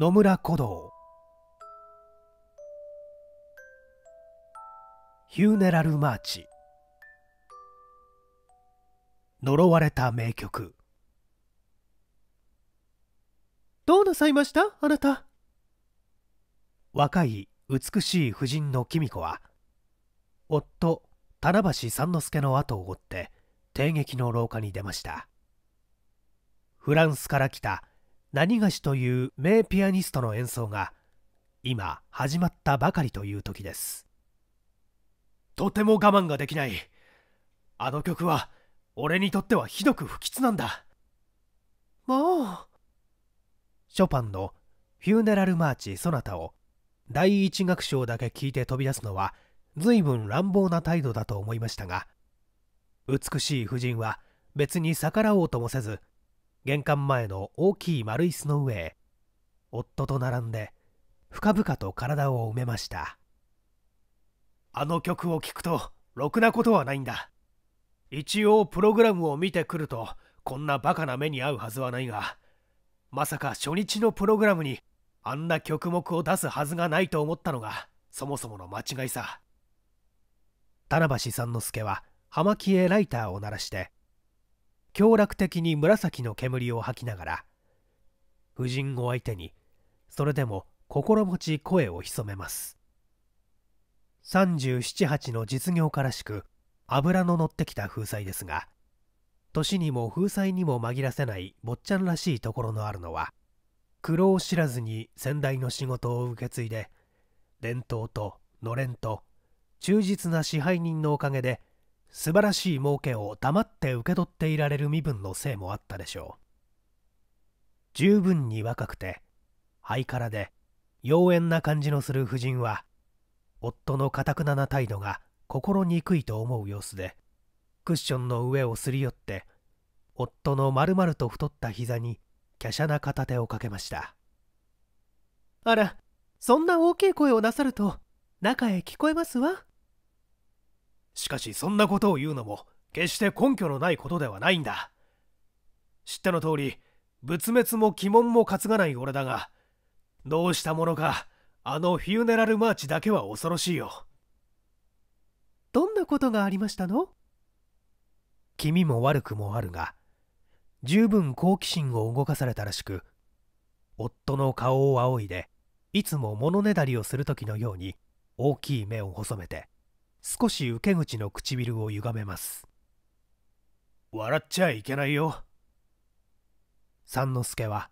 野村古道ヒューネラルマーチ呪われた名曲どうなさいましたあなた若い美しい婦人の公子は夫田橋三之助の後を追って帝劇の廊下に出ましたフランスから来た何菓子という名ピアニストの演奏が今始まったばかりという時ですとても我慢ができないあの曲は俺にとってはひどく不吉なんだもうショパンの「フューネラル・マーチ・ソナタ」を第一楽章だけ聞いて飛び出すのは随分乱暴な態度だと思いましたが美しい夫人は別に逆らおうともせず玄関前の大きい丸椅子の上へ夫と並んで深々と体を埋めましたあの曲を聴くとろくなことはないんだ一応プログラムを見てくるとこんなバカな目に遭うはずはないがまさか初日のプログラムにあんな曲目を出すはずがないと思ったのがそもそもの間違いさ棚橋三之助は葉巻へライターを鳴らして強楽的に紫の煙を吐きながら夫人を相手にそれでも心持ち声を潜めます378の実業家らしく油の乗ってきた風采ですが年にも風采にも紛らせない坊ちゃんらしいところのあるのは苦労を知らずに先代の仕事を受け継いで伝統とのれんと忠実な支配人のおかげで素晴らしい儲けを黙って受け取っていられる身分のせいもあったでしょう十分に若くてハイカラで妖艶な感じのする夫人は夫のかたくなな態度が心憎いと思う様子でクッションの上をすり寄って夫のまるまると太った膝に華奢な片手をかけましたあらそんな大きい声をなさると中へ聞こえますわしかしそんなことを言うのも決して根拠のないことではないんだ知っての通り仏滅も鬼門も担がない俺だがどうしたものかあのフューネラルマーチだけは恐ろしいよどんなことがありましたの気味も悪くもあるが十分好奇心を動かされたらしく夫の顔を仰いでいつも物ねだりをする時のように大きい目を細めて少し受け口の唇を歪めます笑っちゃいけないよ三之助は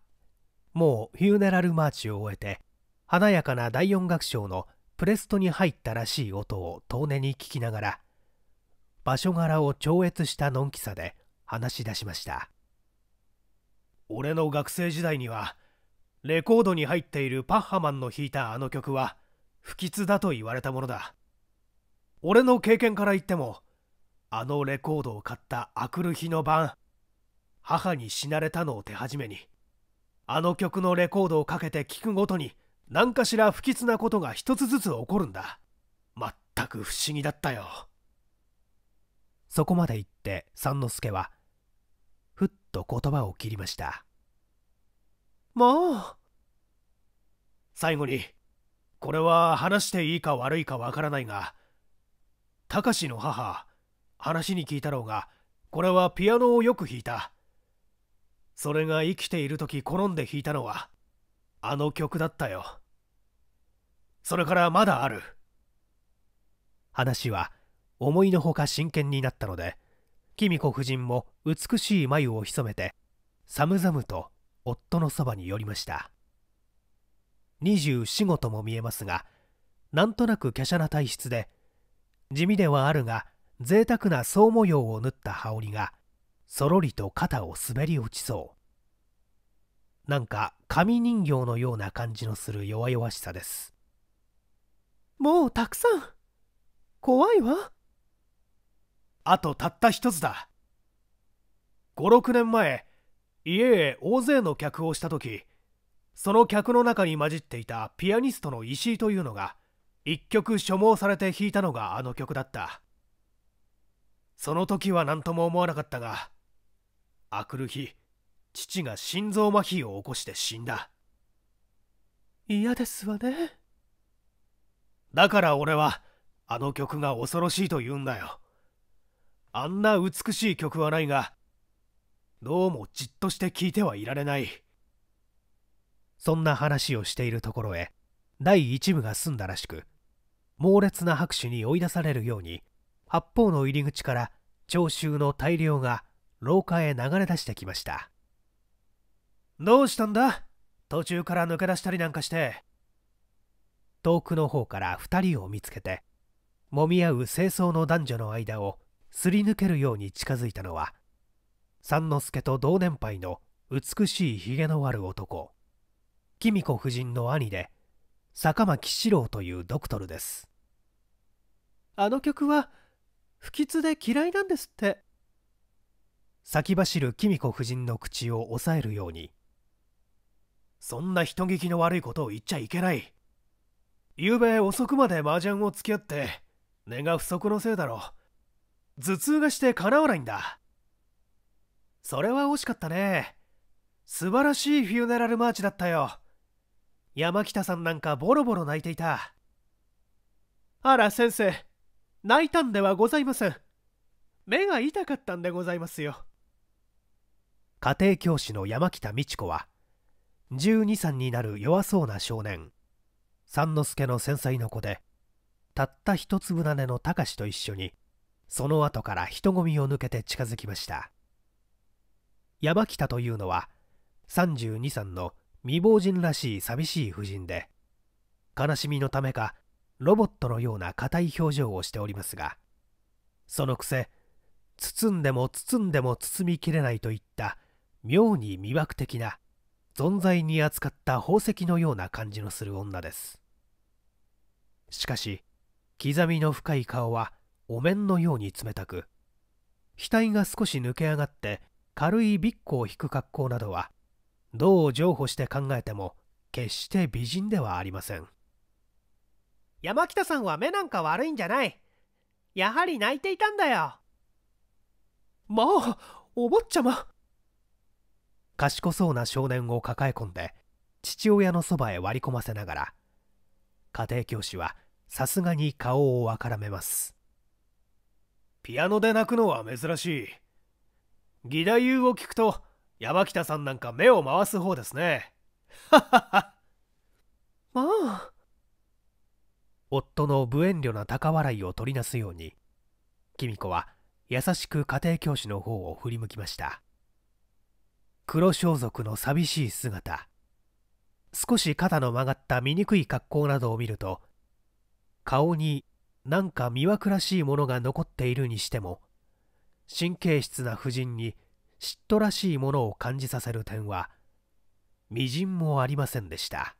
もうフューネラルマーチを終えて華やかな第四楽章のプレストに入ったらしい音を遠寝に聞きながら場所柄を超越したのんきさで話し出しました俺の学生時代にはレコードに入っているパッハマンの弾いたあの曲は不吉だと言われたものだ俺の経験から言ってもあのレコードを買ったあくる日の晩母に死なれたのを手始めにあの曲のレコードをかけて聴くごとに何かしら不吉なことが一つずつ起こるんだまったく不思議だったよそこまで言って三之助はふっと言葉を切りましたもう最後にこれは話していいか悪いかわからないがたかしの母話に聞いたろうがこれはピアノをよく弾いたそれが生きている時転んで弾いたのはあの曲だったよそれからまだある話は思いのほか真剣になったので公子夫人も美しい眉を潜めて寒々と夫のそばに寄りました24。5とも見えますがなんとなく華奢な体質で地味ではあるが贅沢な層模様を縫った羽織がそろりと肩を滑り落ちそうなんか紙人形のような感じのする弱々しさですもうたくさん怖いわあとたった一つだ56年前家へ大勢の客をした時その客の中に混じっていたピアニストの石井というのが一曲所望されて弾いたのがあの曲だったその時は何とも思わなかったがあくる日父が心臓麻痺を起こして死んだ嫌ですわねだから俺はあの曲が恐ろしいと言うんだよあんな美しい曲はないがどうもじっとして聴いてはいられないそんな話をしているところへ第1部が済んだらしく猛烈な拍手に追い出されるように八方の入り口から聴衆の大量が廊下へ流れ出してきましたどうしたんだ途中から抜け出したりなんかして遠くの方から2人を見つけてもみ合う清掃の男女の間をすり抜けるように近づいたのは三之助と同年配の美しいひげのある男公子夫人の兄で坂巻四郎というドクトルですあの曲は不吉で嫌いなんですって先走る公子夫人の口を押さえるようにそんな人聞きの悪いことを言っちゃいけない昨べ遅くまで麻雀を付き合って根が不足のせいだろう頭痛がしてかなわないんだそれは惜しかったね素晴らしいフューネラルマーチだったよ山北さんなんかボロボロ泣いていたあら先生泣いたんではございません目が痛かったんでございますよ家庭教師の山北美智子は12歳になる弱そうな少年三之助の繊細の子でたった一粒種の高志と一緒にその後から人混みを抜けて近づきました山北というのは32歳の未亡人らしい寂しい婦人で悲しみのためかロボットのような硬い表情をしておりますがそのくせ包んでも包んでも包みきれないといった妙に魅惑的な存在に扱った宝石のような感じのする女ですしかし刻みの深い顔はお面のように冷たく額が少し抜け上がって軽いビッグを引く格好などはどう譲歩して考えても決して美人ではありません山北さんは目なんか悪いんじゃないやはり泣いていたんだよまあお坊ちゃま賢そうな少年を抱え込んで父親のそばへ割り込ませながら家庭教師はさすがに顔をあからめますピアノで泣くのは珍しい義太夫を聞くと山北さんなんか目を回す方ですね。ははは。まあ。夫の無遠慮な高笑いを取りなすように、キミ子は優しく家庭教師の方を振り向きました。黒装束の寂しい姿、少し肩の曲がった醜い格好などを見ると、顔になんか魅惑らしいものが残っているにしても、神経質な婦人に、嫉妬らしいものを感じさせる点は微塵もありませんでした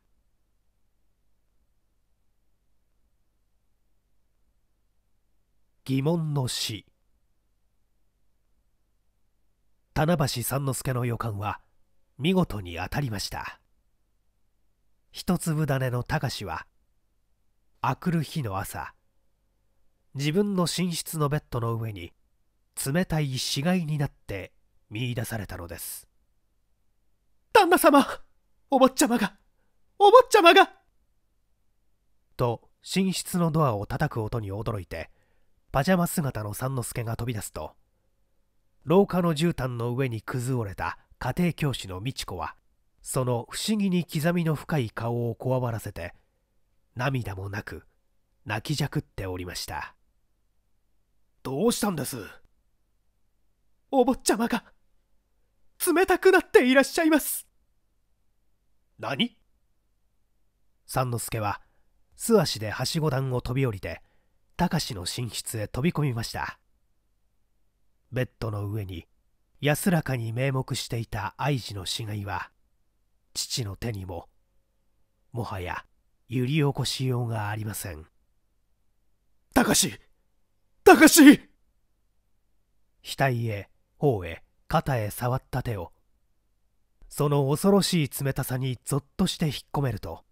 疑問の死棚橋三之助の予感は見事に当たりました一粒種の高志はあくる日の朝自分の寝室のベッドの上に冷たい死骸になって見出されたのです旦那様お坊ちゃまがお坊ちゃまがと寝室のドアを叩く音に驚いてパジャマ姿の三之助が飛び出すと廊下の絨毯の上に崩れた家庭教師の美智子はその不思議に刻みの深い顔をこわばらせて涙もなく泣きじゃくっておりましたどうしたんですお坊ちゃまが冷たくなっていらっしゃいます。何三之助は素足ではしご段を飛び降りて高志の寝室へ飛び込みましたベッドの上に安らかに名目していた愛知の死骸は父の手にももはや揺り起こしようがありません高志高志額へ頬へ肩へ触った手をその恐ろしい冷たさにぞっとして引っ込めると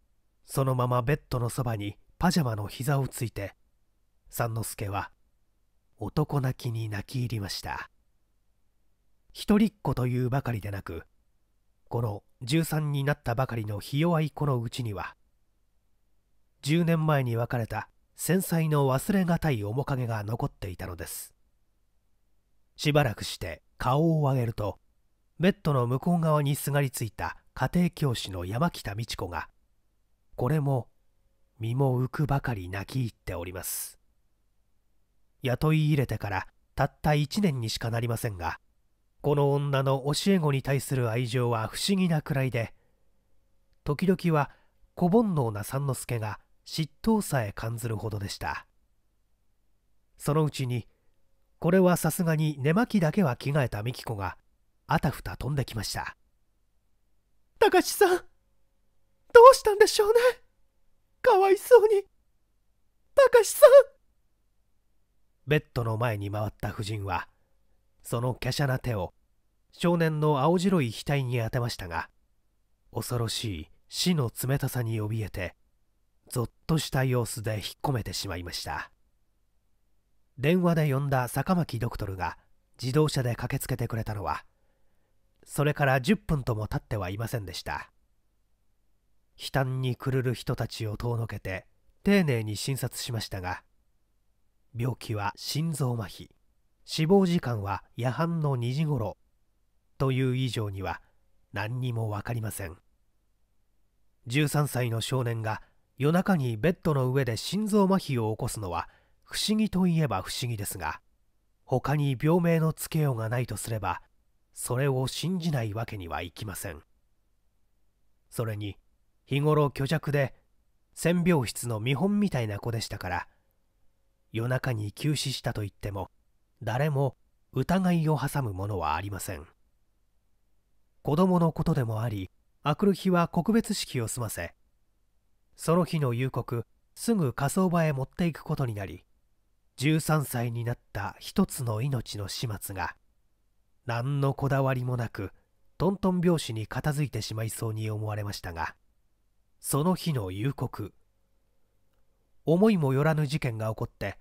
そのままベッドのそばにパジャマの膝をついて三之助は男泣きに泣き入りました一人っ子というばかりでなくこの13になったばかりのひ弱い子のうちには10年前に別れた繊細の忘れがたい面影が残っていたのですしばらくして顔を上げるとベッドの向こう側にすがりついた家庭教師の山北美智子がこれも身も浮くばかり泣き入っております雇い入れてからたった1年にしかなりませんがこの女の教え子に対する愛情は不思議なくらいで時々は小煩悩な三之助が嫉妬さえ感ずるほどでしたそのうちにこれはさすがに寝巻きだけは着替えた美紀子があたふた飛んできましたたかしさんどうしたんでしょうねかわいそうにたかしさんベッドの前に回った夫人はその華奢な手を少年の青白い額に当てましたが恐ろしい死の冷たさに怯えてぞっとした様子で引っ込めてしまいました電話で呼んだ坂巻ドクトルが自動車で駆けつけてくれたのはそれから10分とも経ってはいませんでした悲嘆にくるる人たちを遠のけて丁寧に診察しましたが病気は心臓麻痺死亡時間は夜半の2時ごろという以上には何にも分かりません13歳の少年が夜中にベッドの上で心臓麻痺を起こすのは不思議といえば不思議ですが他に病名のつけようがないとすればそれを信じないわけにはいきませんそれに日頃虚弱で千病室の見本みたいな子でしたから夜中に急死したと言っても誰も疑いを挟むものはありません子供のことでもありあくる日は告別式を済ませその日の夕刻すぐ火葬場へ持っていくことになり13歳になった一つの命の始末が何のこだわりもなくトントン拍子に片付いてしまいそうに思われましたがその日の夕刻思いもよらぬ事件が起こって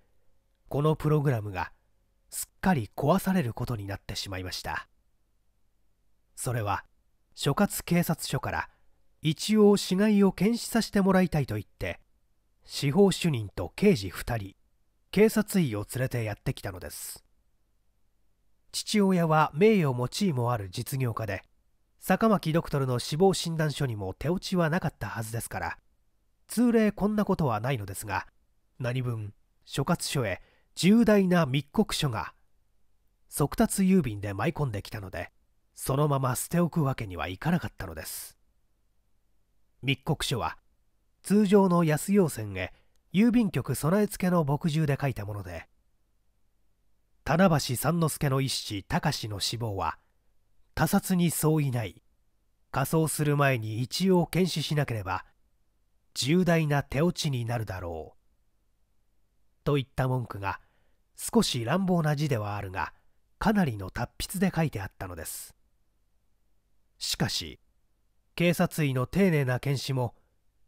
このプログラムがすっかり壊されることになってしまいましたそれは所轄警察署から一応死骸を検視させてもらいたいと言って司法主任と刑事2人警察医を連れてやってきたのです父親は名誉も地位もある実業家で坂巻ドクトルの死亡診断書にも手落ちはなかったはずですから通例こんなことはないのですが何分所轄署へ重大な密告書が速達郵便で舞い込んできたのでそのまま捨ておくわけにはいかなかったのです密告書は通常の安陽線へ郵便局備え付けの墨汁で書いたもので棚橋三之助の一子隆の死亡は他殺に相違ない仮装する前に一応検視しなければ重大な手落ちになるだろうといった文句が少し乱暴な字ではあるがかなりの達筆で書いてあったのですしかし警察医の丁寧な検視も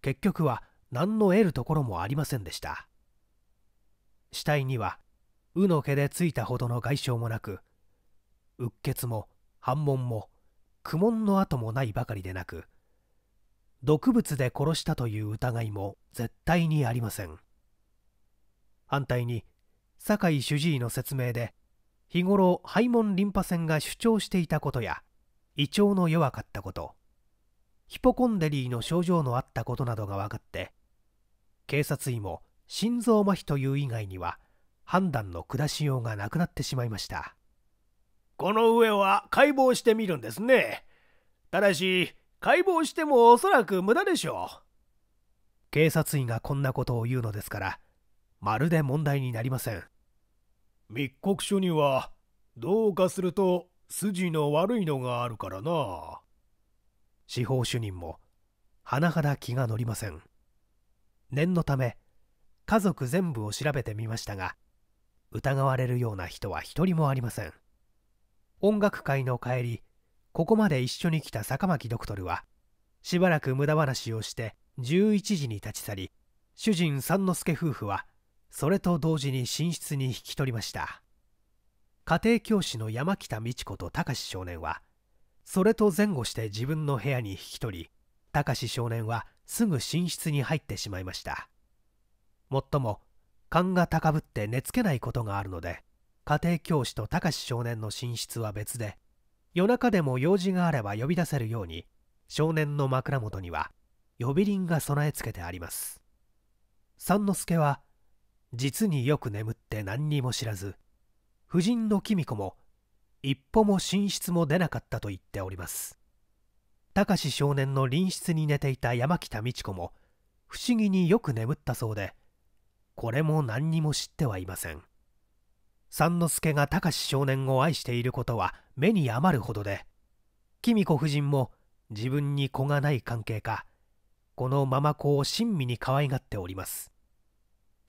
結局は何の得るところもありませんでした死体には鵜の毛でついたほどの外傷もなく鬱血も反問も苦悶の跡もないばかりでなく毒物で殺したという疑いも絶対にありません反対に酒井主治医の説明で日頃肺門リンパ腺が主張していたことや胃腸の弱かったことヒポコンデリーの症状のあったことなどが分かって警察医も心臓麻痺という以外には判断の下しようがなくなってしまいましたこの上は解剖してみるんですねただし解剖してもおそらく無駄でしょう警察医がこんなことを言うのですからまるで問題になりません密告書にはどうかすると筋の悪いのがあるからな司法主任も甚だ気が乗りません念のため家族全部を調べてみましたが疑われるような人は一人もありません音楽会の帰りここまで一緒に来た坂巻ドクトルはしばらく無駄話をして11時に立ち去り主人三之助夫婦はそれと同時に寝室に引き取りました家庭教師の山北美智子と高志少年はそれと前後して自分の部屋に引き取りし少年はすぐ寝室に入ってしまいましたもっとも勘が高ぶって寝つけないことがあるので家庭教師とし少年の寝室は別で夜中でも用事があれば呼び出せるように少年の枕元には呼び鈴が備え付けてあります三之助は実によく眠って何にも知らず夫人の公子も一歩も寝室も出なかったと言っております高志少年の隣室に寝ていた山北美智子も不思議によく眠ったそうでこれも何にも知ってはいません三之助が高志少年を愛していることは目に余るほどで貴美子夫人も自分に子がない関係かこのママ子を親身に可愛がっております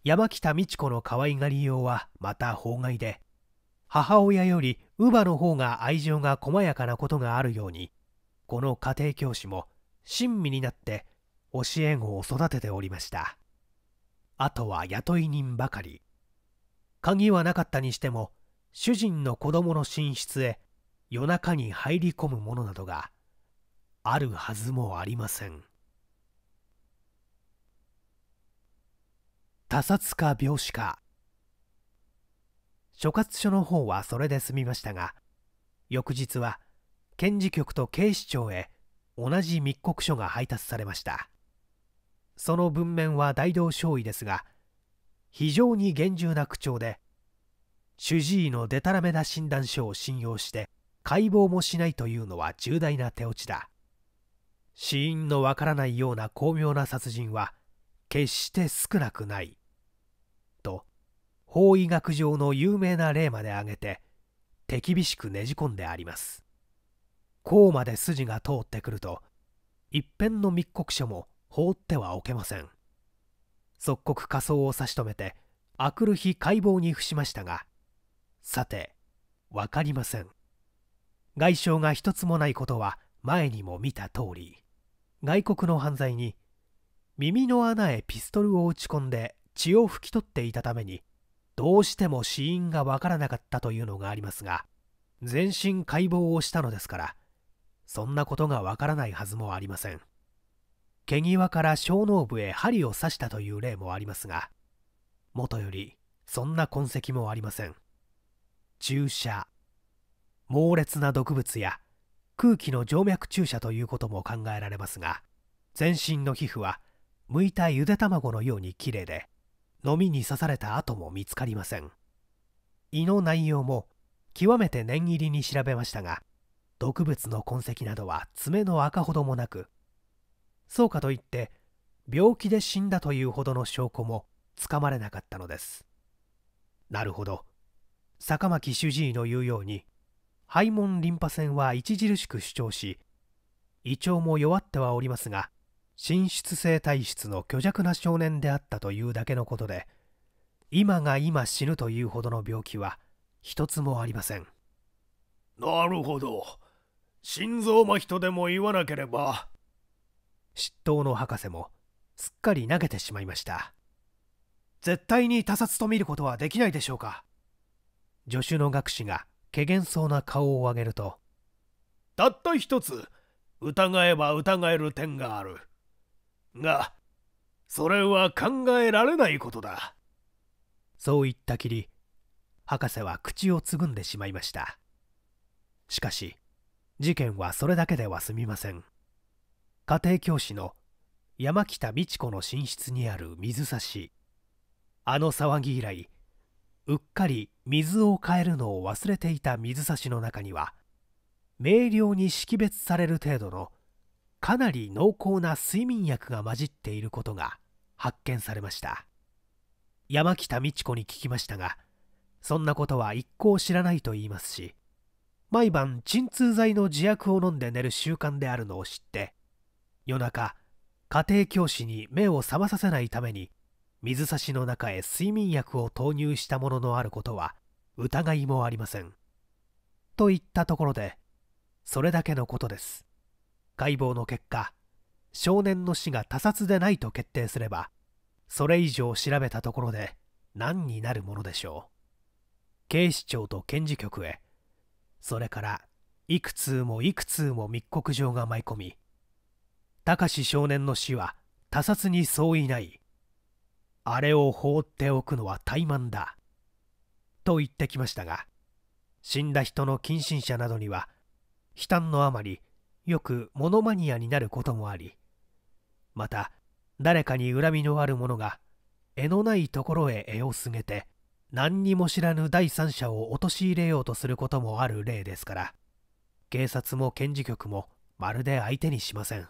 山北美智子の可愛がりようはまた法外で母親より乳母の方が愛情が細やかなことがあるようにこの家庭教師も親身になって教え子を育てておりましたあとは雇い人ばかり鍵はなかったにしても主人の子供の寝室へ夜中に入り込むものなどがあるはずもありません他殺か病死か所轄署の方はそれで済みましたが翌日は検事局と警視庁へ同じ密告書が配達されましたその文面は大同少尉ですが非常に厳重な口調で主治医のでたらめな診断書を信用して解剖もしないというのは重大な手落ちだ死因のわからないような巧妙な殺人は決して少なくない法医学上の有名な例まで挙げて手厳しくねじ込んでありますこうまで筋が通ってくると一辺の密告書も放ってはおけません即刻仮装を差し止めてあくる日解剖に付しましたがさて分かりません外傷が一つもないことは前にも見た通り外国の犯罪に耳の穴へピストルを打ち込んで血を拭き取っていたためにどうしても死因がわからなかったというのがありますが全身解剖をしたのですからそんなことがわからないはずもありません毛際から小脳部へ針を刺したという例もありますがもとよりそんな痕跡もありません注射猛烈な毒物や空気の静脈注射ということも考えられますが全身の皮膚は剥いたゆで卵のようにきれいでのみに刺された跡も見つかりません胃の内容も極めて念入りに調べましたが毒物の痕跡などは爪の赤ほどもなくそうかといって病気で死んだというほどの証拠もつかまれなかったのですなるほど坂巻主治医の言うように肺門リンパ腺は著しく主張し胃腸も弱ってはおりますが心室性体質の虚弱な少年であったというだけのことで今が今死ぬというほどの病気は一つもありませんなるほど心臓麻痺とでも言わなければ執刀の博士もすっかり投げてしまいました絶対に他殺と見ることはできないでしょうか助手の学士がけげんそうな顔を上げるとたった一つ疑えば疑える点があるが、それは考えられないことだ。そう言ったきり、博士は口をつぐんでしまいました。しかし、事件はそれだけでは済みません。家庭教師の山北美智子の寝室にある水差し。あの騒ぎ以来、うっかり水を変えるのを忘れていた水差しの中には、明瞭に識別される程度のかなり濃厚な睡眠薬が混じっていることが発見されました山北美智子に聞きましたがそんなことは一向知らないと言いますし毎晩鎮痛剤の自薬を飲んで寝る習慣であるのを知って夜中家庭教師に目を覚まさせないために水差しの中へ睡眠薬を投入したもののあることは疑いもありませんといったところでそれだけのことです解剖の結果少年の死が他殺でないと決定すればそれ以上調べたところで何になるものでしょう警視庁と検事局へそれからいくつもいくつも密告状が舞い込み高志少年の死は他殺に相違ないあれを放っておくのは怠慢だと言ってきましたが死んだ人の近親者などには悲嘆のあまりよくモノマニアになることもありまた誰かに恨みのある者が絵のないところへ絵をすげて何にも知らぬ第三者を陥れようとすることもある例ですから警察も検事局もまるで相手にしません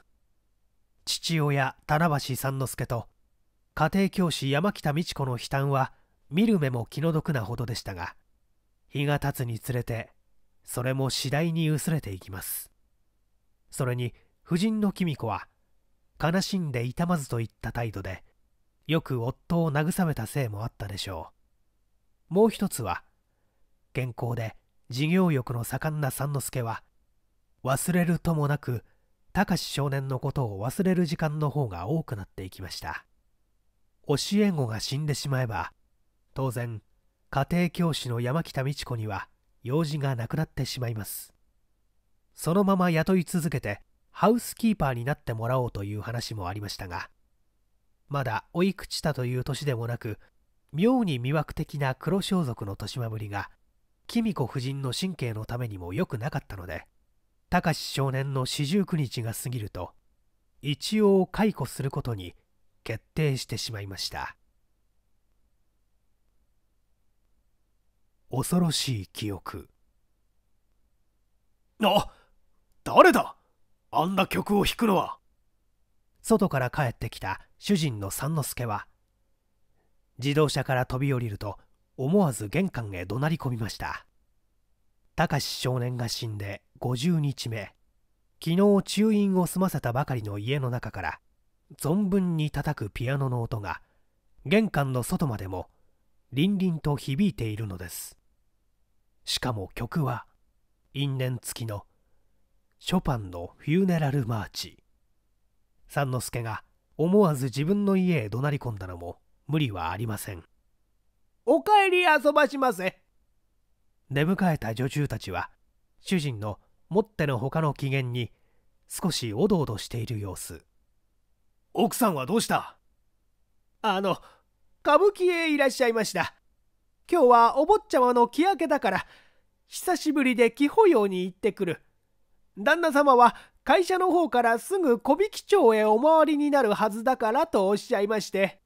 父親棚橋三之助と家庭教師山北美智子の悲嘆は見る目も気の毒なほどでしたが日が経つにつれてそれも次第に薄れていきますそれに夫人の公子は悲しんで痛まずといった態度でよく夫を慰めたせいもあったでしょうもう一つは健康で事業欲の盛んな三之助は忘れるともなく高志少年のことを忘れる時間の方が多くなっていきました教え子が死んでしまえば当然家庭教師の山北美智子には用事がなくなってしまいますそのまま雇い続けてハウスキーパーになってもらおうという話もありましたがまだ追い朽ちたという年でもなく妙に魅惑的な黒装束の年まぶりが公子夫人の神経のためにも良くなかったので高志少年の四十九日が過ぎると一応解雇することに決定してしまいました恐ろしい記憶あっ誰だあんな曲を弾くのは外から帰ってきた主人の三之助は自動車から飛び降りると思わず玄関へ怒鳴り込みました高志少年が死んで50日目昨日中院を済ませたばかりの家の中から存分に叩くピアノの音が玄関の外までもりんりんと響いているのですしかも曲は因縁付きの「ショパンのフューネラルマーチ三之助が思わず自分の家へ怒鳴り込んだのも無理はありませんおかえり遊ばしませ出迎えた女中たちは主人のもってのほかの機嫌に少しおどおどしている様子奥さんはどうしたあの歌舞伎へいらっしゃいました今日はお坊ちゃまの木明けだから久しぶりで木保養に行ってくる旦那様は会社の方からすぐ小引町へお回りになるはずだからとおっしゃいまして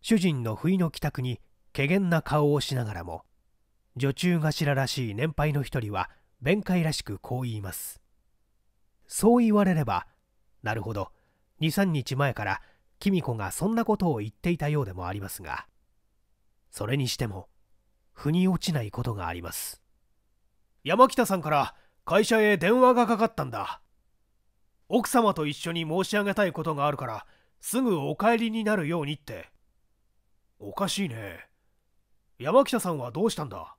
主人の不意の帰宅に怪げな顔をしながらも女中頭らしい年配の一人は弁解らしくこう言いますそう言われればなるほど23日前から公子がそんなことを言っていたようでもありますがそれにしても腑に落ちないことがあります山北さんから会社へ電話がかかったんだ奥様と一緒に申し上げたいことがあるからすぐお帰りになるようにっておかしいね山北さんはどうしたんだ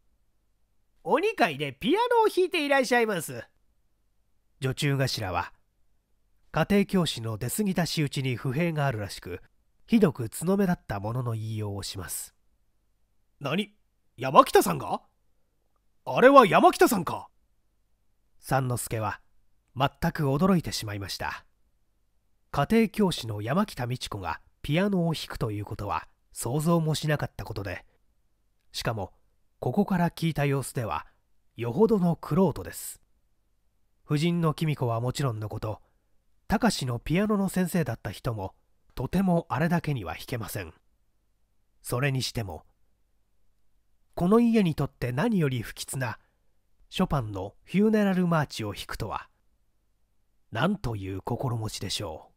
鬼会でピアノを弾いていらっしゃいます女中頭は家庭教師の出過ぎた仕打ちに不平があるらしくひどく角目だったものの言いようをします何山北さんがあれは山北さんか三之助は全く驚いてしまいました家庭教師の山北美智子がピアノを弾くということは想像もしなかったことでしかもここから聞いた様子ではよほどの苦労とです夫人の公子はもちろんのこと貴司のピアノの先生だった人もとてもあれだけには弾けませんそれにしてもこの家にとって何より不吉なショパンのフューネラルマーチを弾くとはなんという心持ちでしょう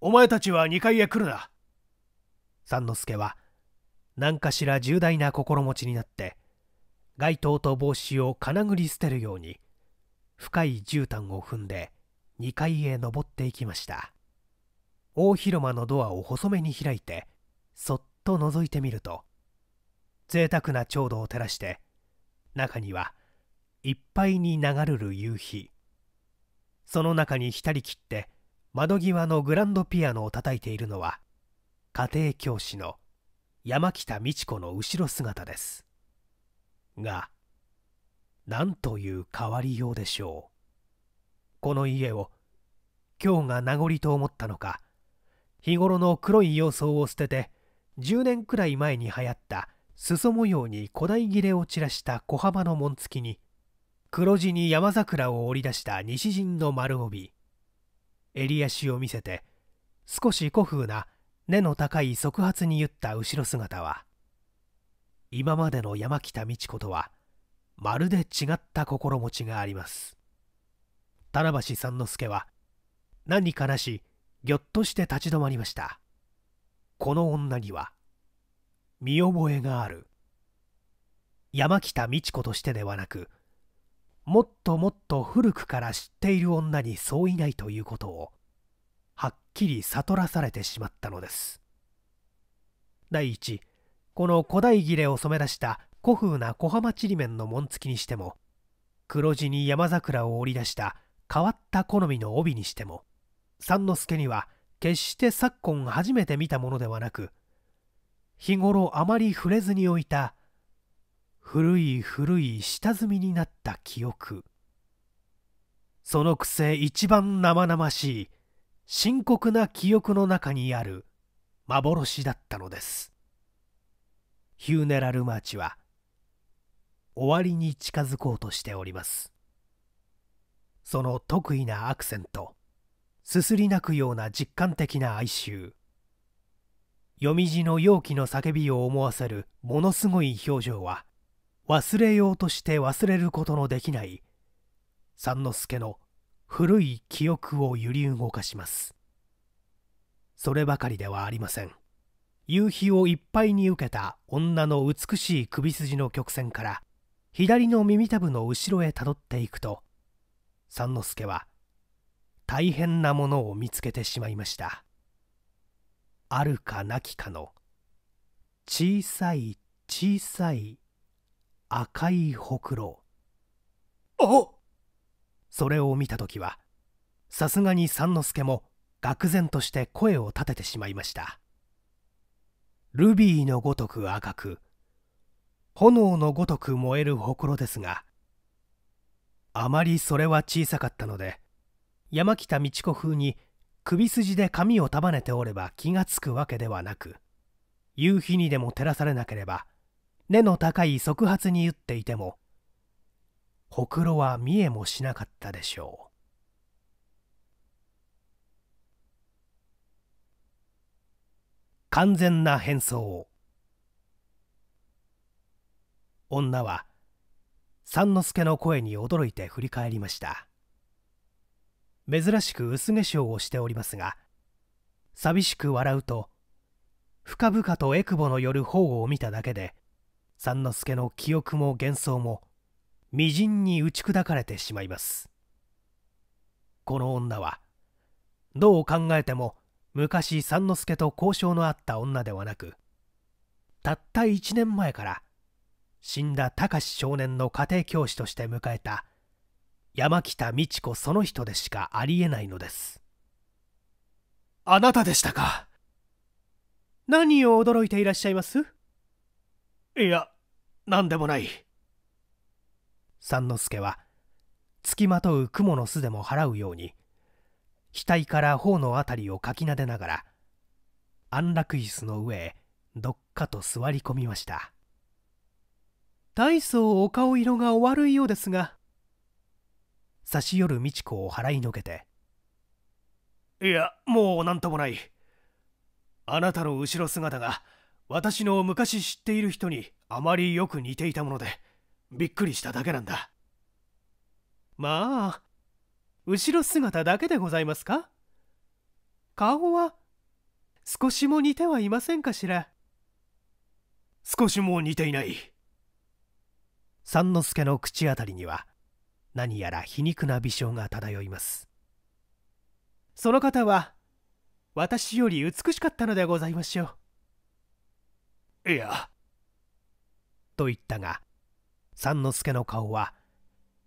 お前たちは2階へ来るな三之助は何かしら重大な心持ちになって街灯と帽子を金繰り捨てるように深い絨毯を踏んで2階へ登っていきました大広間のドアを細めに開いてそっと覗いてみると贅沢な長度を照らして中にはいっぱいに流れる夕日その中に浸りきって窓際のグランドピアノを叩いているのは家庭教師の山北美智子の後ろ姿ですがなんという変わりようでしょうこの家を今日が名残と思ったのか日頃の黒い様相を捨てて10年くらい前に流行った裾模様に古代切れを散らした小幅の紋付きに黒地に山桜を織り出した西陣の丸帯襟足を見せて少し古風な根の高い側髪に言った後ろ姿は今までの山北美智子とはまるで違った心持ちがあります棚橋三之助は何かなしぎょっとして立ち止まりましたこの女には見覚えがある山北美智子としてではなくもっともっと古くから知っている女にそういないということをはっきり悟らされてしまったのです第一この古代切れを染め出した古風な小浜ちりめんの紋付きにしても黒地に山桜を織り出した変わった好みの帯にしても三之助には決して昨今初めて見たものではなく日頃あまり触れずに置いた古い古い下積みになった記憶そのくせ一番生々しい深刻な記憶の中にある幻だったのですヒューネラルマーチは終わりに近づこうとしておりますその特異なアクセントすすり泣くような実感的な哀愁読み字の容器の叫びを思わせるものすごい表情は忘れようとして忘れることのできない三之助の古い記憶を揺り動かしますそればかりではありません夕日をいっぱいに受けた女の美しい首筋の曲線から左の耳たぶの後ろへたどっていくと三之助は大変なものを見つけてしまいましたあるかなきかの小さい小さい赤いほくろあそれを見た時はさすがに三之助も愕然として声を立ててしまいましたルビーのごとく赤く炎のごとく燃えるほくろですがあまりそれは小さかったので山北道子風に首筋で髪を束ねておれば気がつくわけではなく夕日にでも照らされなければ根の高い側髪に打っていてもほくろは見えもしなかったでしょう完全な変装女は三之助の声に驚いて振り返りました珍しく薄化粧をしておりますが寂しく笑うと深々とえくぼの寄る方を見ただけで三之助の記憶も幻想も微塵に打ち砕かれてしまいますこの女はどう考えても昔三之助と交渉のあった女ではなくたった1年前から死んだ高志少年の家庭教師として迎えた山北美智子その人でしかありえないのですあなたでしたか何を驚いていらっしゃいますいや何でもない三之助はつきまとう雲の巣でも払うように額から頬の辺りをかきなでながら安楽椅子の上へどっかと座り込みました大層お顔色がお悪いようですが差し寄る美智子を払いのけていやもう何ともないあなたの後ろ姿が私の昔知っている人にあまりよく似ていたものでびっくりしただけなんだまあ後ろ姿だけでございますか顔は少しも似てはいませんかしら少しも似ていない三之助の口あたりには何やら皮肉な微笑が漂いますその方は私より美しかったのでございましょういや。と言ったが、三之助の顔は、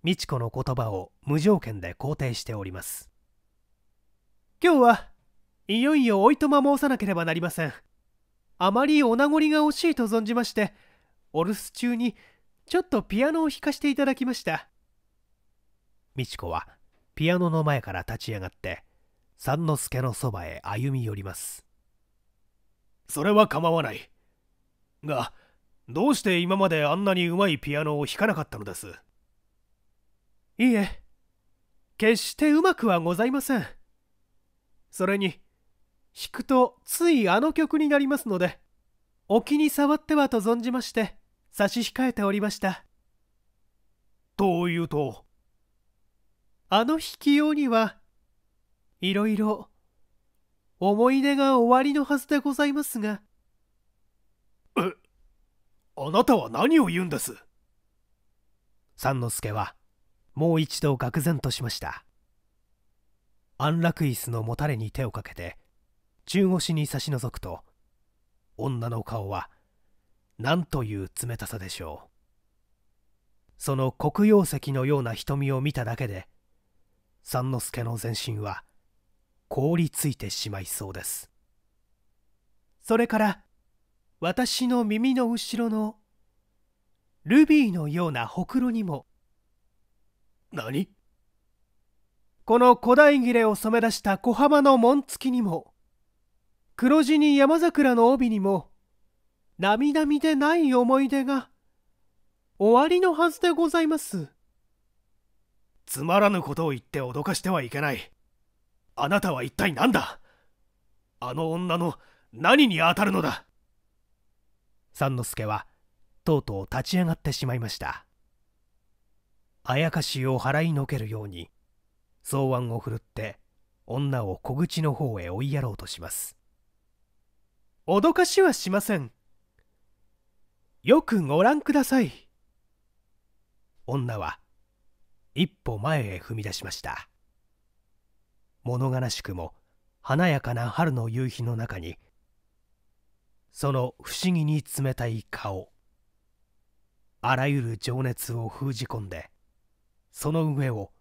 美智子の言葉を無条件で肯定しております。今日はいよいよおいとま申さなければなりません。あまりお名残が惜しいと存じまして、お留守中にちょっとピアノを弾かしていただきました。美智子はピアノの前から立ち上がって、三之助のそばへ歩み寄ります。それは構わない。がどうして今まであんなにうまいピアノを弾かなかったのですいいえ決してうまくはございませんそれに弾くとついあの曲になりますのでお気に触ってはと存じまして差し控えておりましたというとあの弾きようにはいろいろ思い出が終わりのはずでございますがあなたは何を言うんです三之助はもう一度愕然としました安楽椅子のもたれに手をかけて中腰に差しぞくと女の顔は何という冷たさでしょうその黒曜石のような瞳を見ただけで三之助の全身は凍りついてしまいそうですそれから私の耳の後ろのルビーのようなほくろにも何この古代切れを染め出した小浜の紋付きにも黒地に山桜の帯にも並々でない思い出が終わりのはずでございますつまらぬことを言って脅かしてはいけないあなたは一体何だあの女の何に当たるのだ三之助はとうとう立ち上がってしまいましたあやかしを払いのけるように草案を振るって女を小口の方へ追いやろうとします脅かしはしませんよくご覧ください女は一歩前へ踏み出しました物悲しくも華やかな春の夕日の中にその不思議に冷たい顔あらゆる情熱を封じ込んでその上を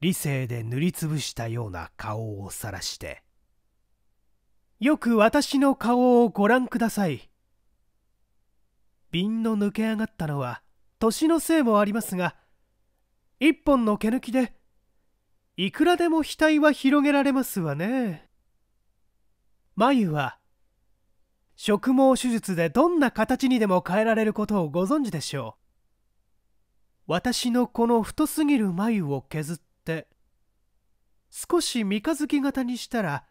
理性で塗りつぶしたような顔をさらしてよく私の顔をご覧ください瓶の抜け上がったのは年のせいもありますが一本の毛抜きでいくらでも額は広げられますわね眉は植毛手術でどんな形にでも変えられることをご存知でしょう私のこの太すぎる眉を削って少し三日月型にしたら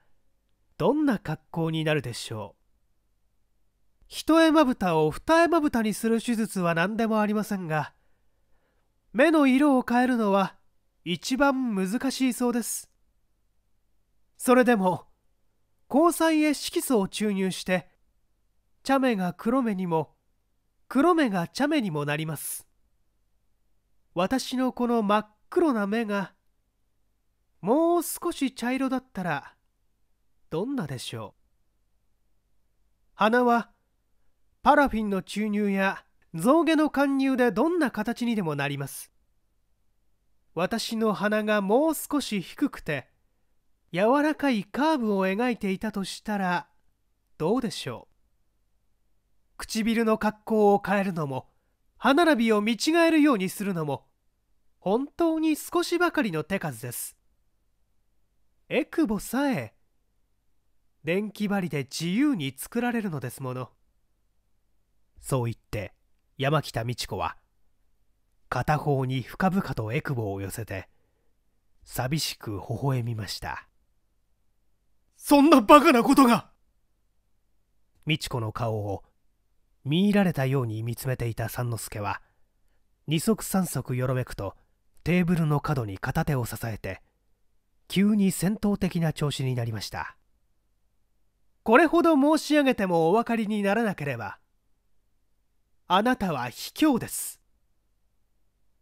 どんな格好になるでしょう一重まぶたを二重まぶたにする手術は何でもありませんが目の色を変えるのは一番難しいそうですそれでも交彩へ色素を注入して茶目が黒目にも黒目が茶目にもなります私のこの真っ黒な目がもう少し茶色だったらどんなでしょう鼻はパラフィンの注入や象牙の貫入でどんな形にでもなります私の鼻がもう少し低くて柔らかいカーブを描いていたとしたらどうでしょう唇の格好を変えるのも歯並びを見違えるようにするのも本当に少しばかりの手数ですエクボさえ電気針で自由に作られるのですものそう言って山北美智子は片方に深々とエクボを寄せて寂しく微笑みましたそんなバカなことが美智子の顔を見入られたように見つめていた三之助は二足三足よろめくとテーブルの角に片手を支えて急に戦闘的な調子になりましたこれほど申し上げてもお分かりにならなければあなたは卑怯です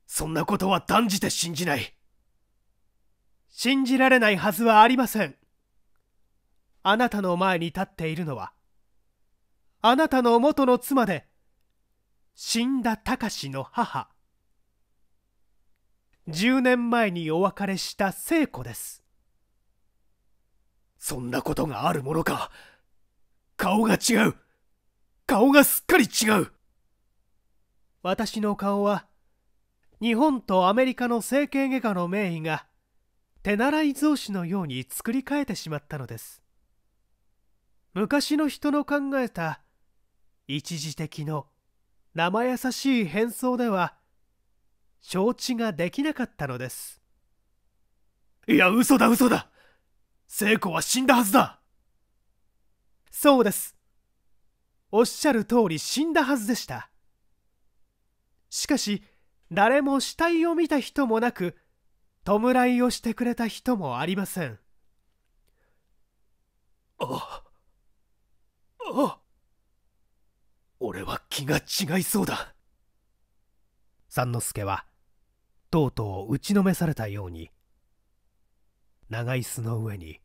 そんなことは断じて信じない信じられないはずはありませんあなたの前に立っているのはあなたの元の妻で死んだ隆の母10年前にお別れした聖子ですそんなことがあるものか顔が違う顔がすっかり違う私の顔は日本とアメリカの整形外科の名医が手習い造紙のように作り変えてしまったのです昔の人の考えた一時的の生優しい変装では承知ができなかったのですいや嘘だ嘘だ聖子は死んだはずだそうですおっしゃる通り死んだはずでしたしかし誰も死体を見た人もなく弔いをしてくれた人もありませんああ俺は気が違いそうだ三之助はとうとう打ちのめされたように長椅子の上に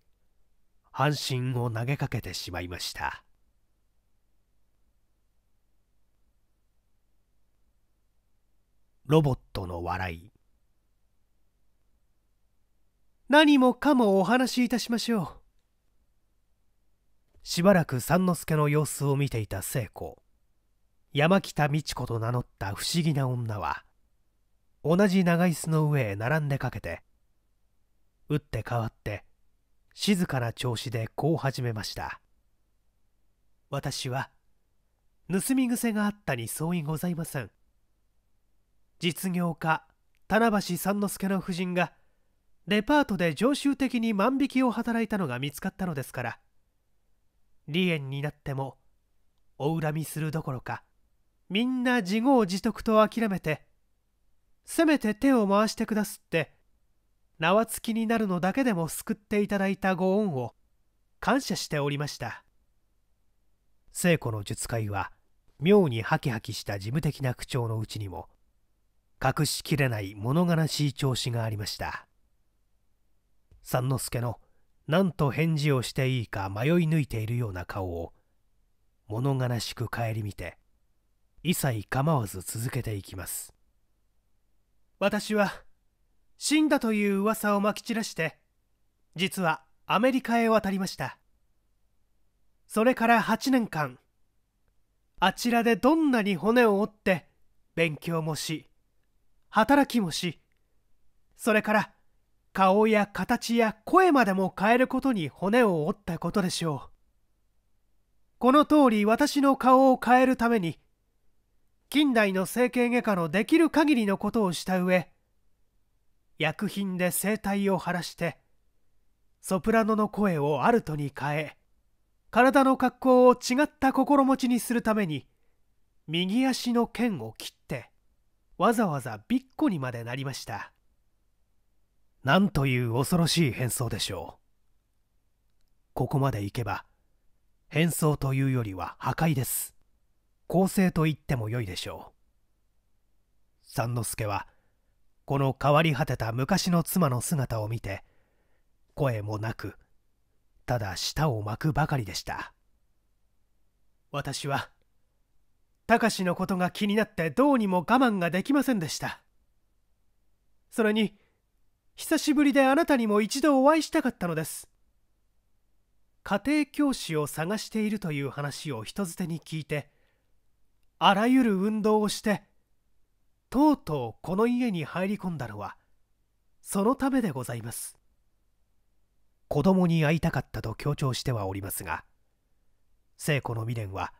半身を投げかけてしまいましたロボットの笑い何もかもお話しいたしましょうしばらく三之助の様子を見ていた聖子山北美智子と名乗った不思議な女は同じ長椅子の上へ並んでかけて打って変わって静かな調子でこう始めました私は盗み癖があったに相違ございません実業家棚橋三之助の夫人がデパートで常習的に万引きを働いたのが見つかったのですから離縁になってもお恨みするどころかみんな自業自得と諦めてせめて手を回してくだすって縄付きになるのだけでも救っていただいたご恩を感謝しておりました聖子の術会は妙にハキハキした事務的な口調のうちにも隠しきれない物悲しい調子がありました三之助の何と返事をしていいか迷い抜いているような顔を物悲しく顧みて一切構わず続けていきます私は死んだという噂をまき散らして実はアメリカへ渡りましたそれから8年間あちらでどんなに骨を折って勉強もし働きもしそれから顔や形や声までも変えることに骨を折ったことでしょうこの通り私の顔を変えるために近代の整形外科のできる限りのことをした上薬品で声帯を晴らしてソプラノの声をアルトに変え体の格好を違った心持ちにするために右足の剣を切ってわざわざびッコにまでなりましたなんという恐ろしい変装でしょうここまでいけば変装というよりは破壊です構成と言ってもよいでしょう三之助はこの変わり果てた昔の妻の姿を見て声もなくただ舌を巻くばかりでした私は隆のことが気になってどうにも我慢ができませんでしたそれに久しぶりであなたにも一度お会いしたかったのです家庭教師を探しているという話を人づてに聞いてあらゆる運動をしてとうとうこの家に入り込んだのはそのためでございます子供に会いたかったと強調してはおりますが聖子の未練は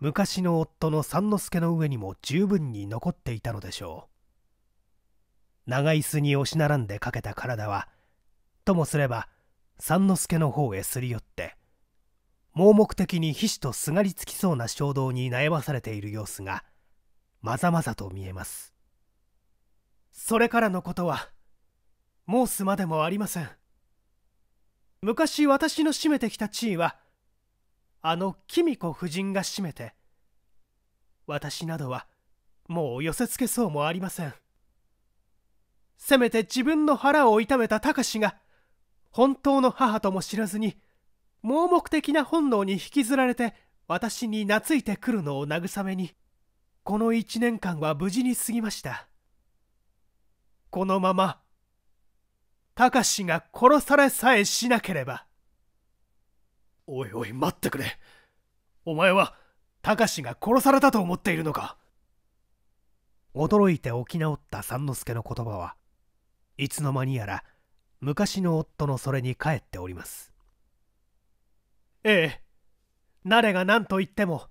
昔の夫の三之助の上にも十分に残っていたのでしょう長椅子に押し並んでかけた体はともすれば三之助の方へすり寄って盲目的に皮脂とすがりつきそうな衝動に悩まされている様子がまざまざと見えますそれからのことは申すまでもありません昔私の占めてきた地位はあの公子夫人が占めて私などはもう寄せつけそうもありませんせめて自分の腹を痛めた司が本当の母とも知らずに盲目的な本能に引きずられて私に懐いてくるのを慰めにこの1年間は無事に過ぎましたこのままかしが殺されさえしなければおいおい待ってくれお前はかしが殺されたと思っているのか驚いて起き直った三之助の言葉はいつの間にやら昔の夫のそれに帰っておりますええ誰が何と言っても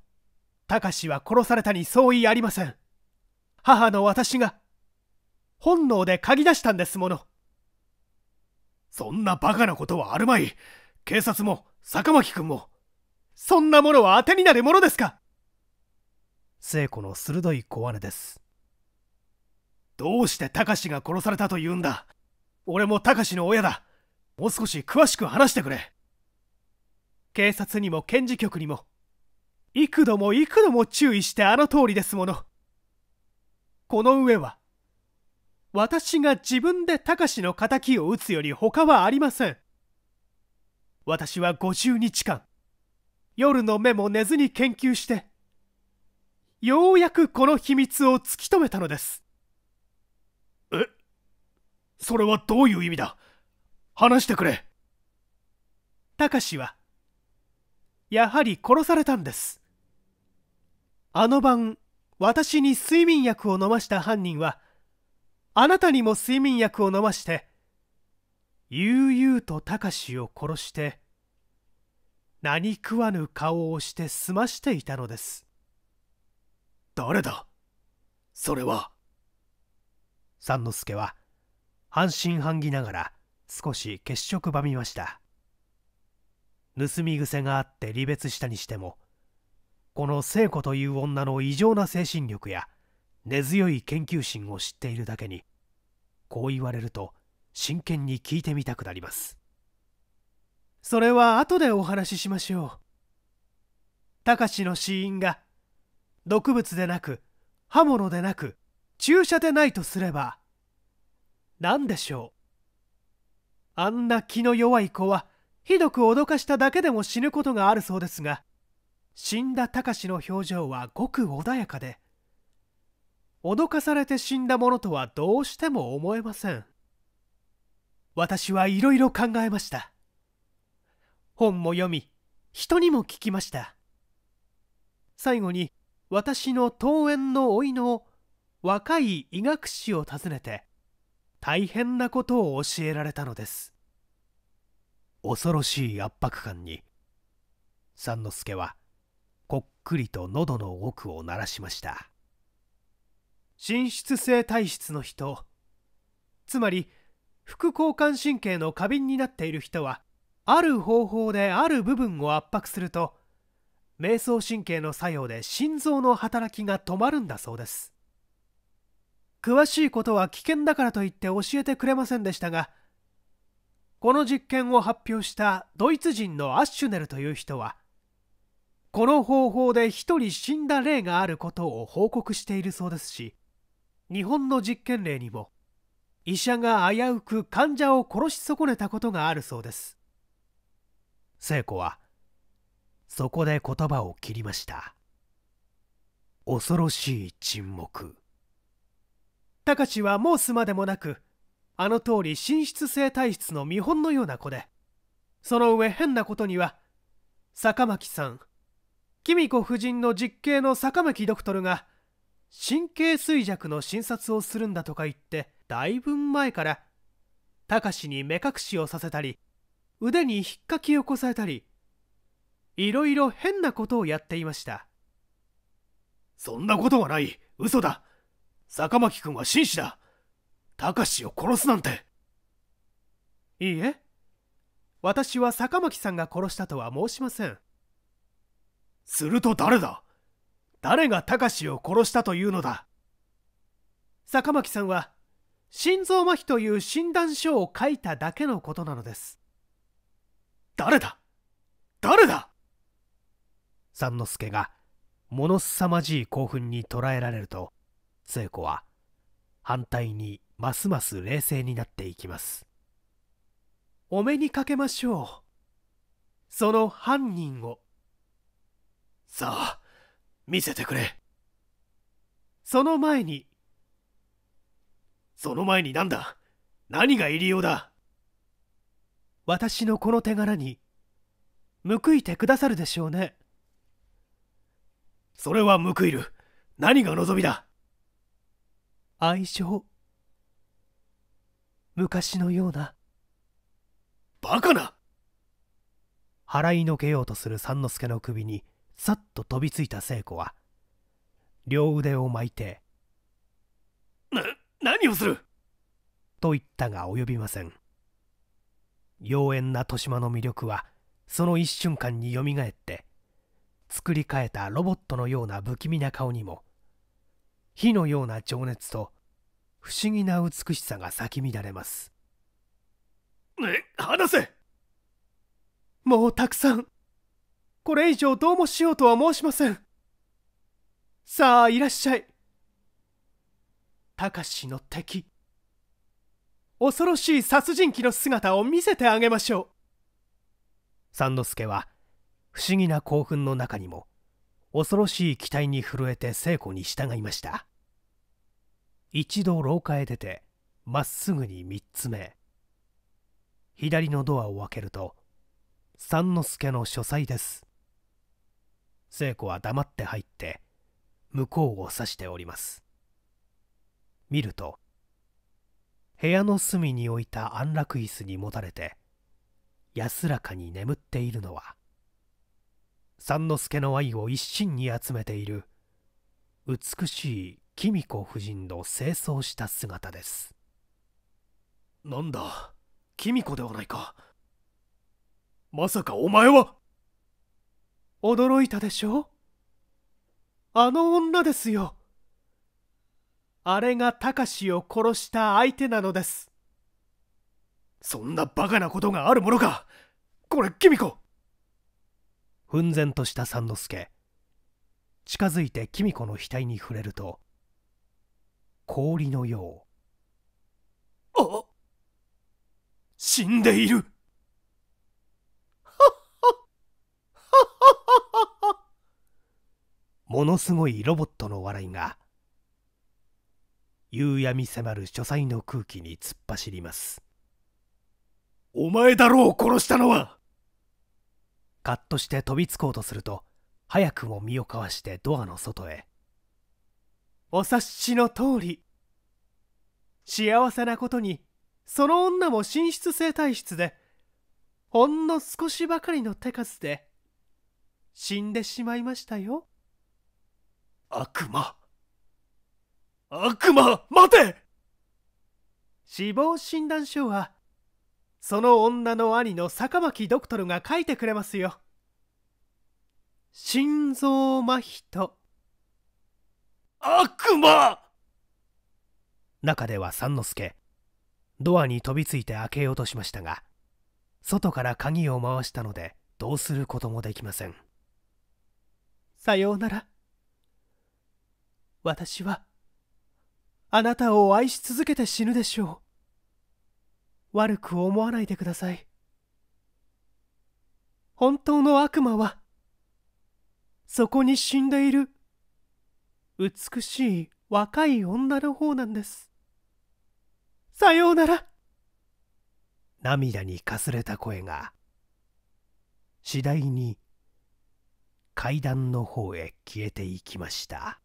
しは殺されたに相違ありません母の私が本能で嗅ぎ出したんですものそんなバカなことはあるまい警察も坂巻君もそんなものは当てになるものですか聖子の鋭い小姉ですどうしてしが殺されたと言うんだ俺もしの親だもう少し詳しく話してくれ警察にも検事局にも幾度も幾度も注意してあの通りですものこの上は私が自分で高志の敵を討つより他はありません私は50日間夜の目も寝ずに研究してようやくこの秘密を突き止めたのですえそれはどういう意味だ話してくれ。たかしはやはり殺されたんですあの晩私に睡眠薬を飲ました犯人はあなたにも睡眠薬を飲まして悠々と隆を殺して何食わぬ顔をして済ましていたのです誰だそれは三之助は半信半疑ながら少し血色ばみました盗み癖があって離別したにしてもこの聖子という女の異常な精神力や根強い研究心を知っているだけにこう言われると真剣に聞いてみたくなりますそれは後でお話ししましょうたかしの死因が毒物でなく刃物でなく注射でないとすれば何でしょうあんな気の弱い子はひどく脅かしただけでも死ぬことがあるそうですが死んだ司の表情はごく穏やかで脅かされて死んだものとはどうしても思えません私はいろいろ考えました本も読み人にも聞きました最後に私の登園の老いの若い医学士を訪ねて大変なことを教えられたのです恐ろしい圧迫感に三之助はこっくりと喉の奥を鳴らしました滲出性体質の人つまり副交感神経の過敏になっている人はある方法である部分を圧迫すると迷走神経の作用で心臓の働きが止まるんだそうです詳しいことは危険だからと言って教えてくれませんでしたがこの実験を発表したドイツ人のアッシュネルという人はこの方法で1人死んだ例があることを報告しているそうですし日本の実験例にも医者が危うく患者を殺し損ねたことがあるそうです聖子はそこで言葉を切りました恐ろしい沈黙隆は申すまでもなくあの通り寝室性体質の見本のような子でその上変なことには坂巻さん貴美子夫人の実刑の坂巻ドクトルが神経衰弱の診察をするんだとか言ってだいぶ前から司に目隠しをさせたり腕にひっかきをこさえたりいろいろ変なことをやっていましたそんなことはない嘘だ坂巻君は紳士だ隆を殺すなんていいえ私は坂巻さんが殺したとは申しませんすると誰だ誰が隆を殺したというのだ坂巻さんは心臓麻痺という診断書を書いただけのことなのです誰だ誰だ三之助がものすさまじい興奮に捕らえられると聖子は反対にますます冷静になっていきますお目にかけましょうその犯人をさあ見せてくれその前にその前に何だ何が入りようだ私のこの手柄に報いてくださるでしょうねそれは報いる何が望みだ愛情昔のようなバカな払いのけようとする三之助の首にさっと飛びついた聖子は両腕を巻いて「な何をする!」と言ったが及びません妖艶な豊島の魅力はその一瞬間によみがえって作り変えたロボットのような不気味な顔にも火のような情熱と不思議な美しさが咲き乱れますね話せもうたくさんこれ以上どうもしようとは申しませんさあいらっしゃいたかしの敵恐ろしい殺人鬼の姿を見せてあげましょう三之助は不思議な興奮の中にも恐ろしい期待に震えて聖子に従いました一度廊下へ出てまっすぐに3つ目左のドアを開けると三之助の書斎です聖子は黙って入って向こうを指しております見ると部屋の隅に置いた安楽椅子にもたれて安らかに眠っているのは三之助の愛を一身に集めている美しい貴子夫人の清掃した姿ですなんだ公子ではないかまさかお前は驚いたでしょあの女ですよあれが貴司を殺した相手なのですそんなバカなことがあるものかこれ貴美子奮然とした三之助近づいて貴美子の額に触れると氷のようあ死んでいるものすごいロボットの笑いが夕闇迫る書斎の空気に突っ走りますお前だろう殺したのはカッとして飛びつこうとすると早くも身をかわしてドアの外へお察しの通り幸せなことにその女も寝室性体室でほんの少しばかりの手数で死んでしまいましたよ悪魔悪魔待て死亡診断書はその女の兄の坂巻ドクトルが書いてくれますよ心臓麻痺と悪魔中では三之助ドアに飛びついて開けようとしましたが外から鍵を回したのでどうすることもできませんさようなら私はあなたを愛し続けて死ぬでしょう悪く思わないでください本当の悪魔はそこに死んでいる美しい若い女の方なんです。さようなら涙にかすれた声が次第に階段の方へ消えていきました。